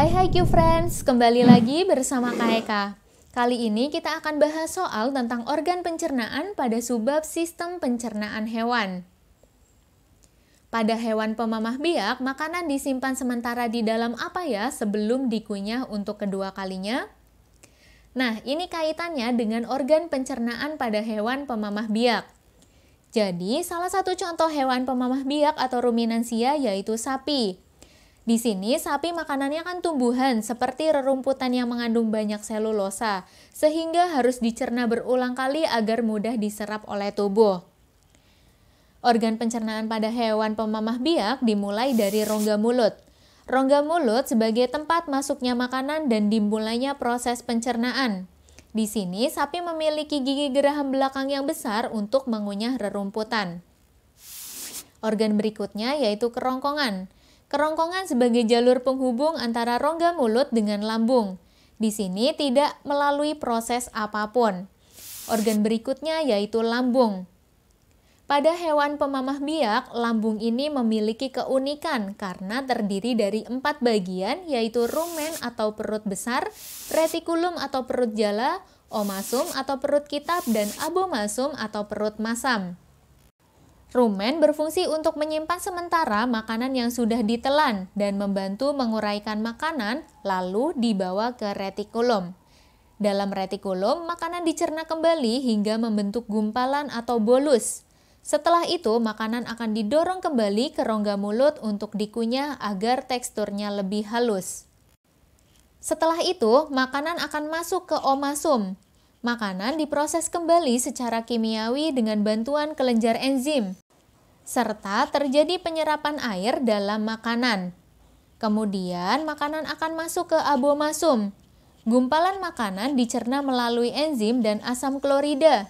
Hai hai Q friends, kembali lagi bersama Kak Kali ini kita akan bahas soal tentang organ pencernaan pada subbab sistem pencernaan hewan. Pada hewan pemamah biak, makanan disimpan sementara di dalam apa ya sebelum dikunyah untuk kedua kalinya? Nah, ini kaitannya dengan organ pencernaan pada hewan pemamah biak. Jadi, salah satu contoh hewan pemamah biak atau ruminansia yaitu sapi. Di sini, sapi makanannya kan tumbuhan seperti rerumputan yang mengandung banyak selulosa, sehingga harus dicerna berulang kali agar mudah diserap oleh tubuh. Organ pencernaan pada hewan pemamah biak dimulai dari rongga mulut. Rongga mulut sebagai tempat masuknya makanan dan dimulainya proses pencernaan. Di sini, sapi memiliki gigi geraham belakang yang besar untuk mengunyah rerumputan. Organ berikutnya yaitu kerongkongan. Kerongkongan sebagai jalur penghubung antara rongga mulut dengan lambung. Di sini tidak melalui proses apapun. Organ berikutnya yaitu lambung. Pada hewan pemamah biak, lambung ini memiliki keunikan karena terdiri dari empat bagian yaitu rumen atau perut besar, retikulum atau perut jala, omasum atau perut kitab, dan abomasum atau perut masam. Rumen berfungsi untuk menyimpan sementara makanan yang sudah ditelan dan membantu menguraikan makanan lalu dibawa ke retikulum. Dalam retikulum, makanan dicerna kembali hingga membentuk gumpalan atau bolus. Setelah itu, makanan akan didorong kembali ke rongga mulut untuk dikunyah agar teksturnya lebih halus. Setelah itu, makanan akan masuk ke omasum, Makanan diproses kembali secara kimiawi dengan bantuan kelenjar enzim, serta terjadi penyerapan air dalam makanan. Kemudian, makanan akan masuk ke abomasum. Gumpalan makanan dicerna melalui enzim dan asam klorida,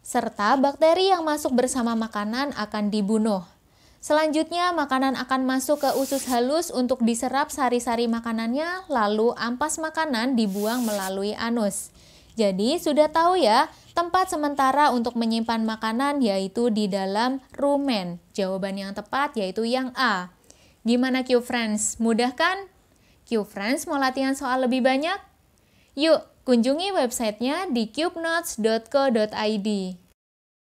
serta bakteri yang masuk bersama makanan akan dibunuh. Selanjutnya, makanan akan masuk ke usus halus untuk diserap sari-sari makanannya, lalu ampas makanan dibuang melalui anus. Jadi sudah tahu ya, tempat sementara untuk menyimpan makanan yaitu di dalam rumen. Jawaban yang tepat yaitu yang A. Gimana Q Friends? Mudah kan? Q Friends mau latihan soal lebih banyak? Yuk, kunjungi websitenya di cubenotes.co.id.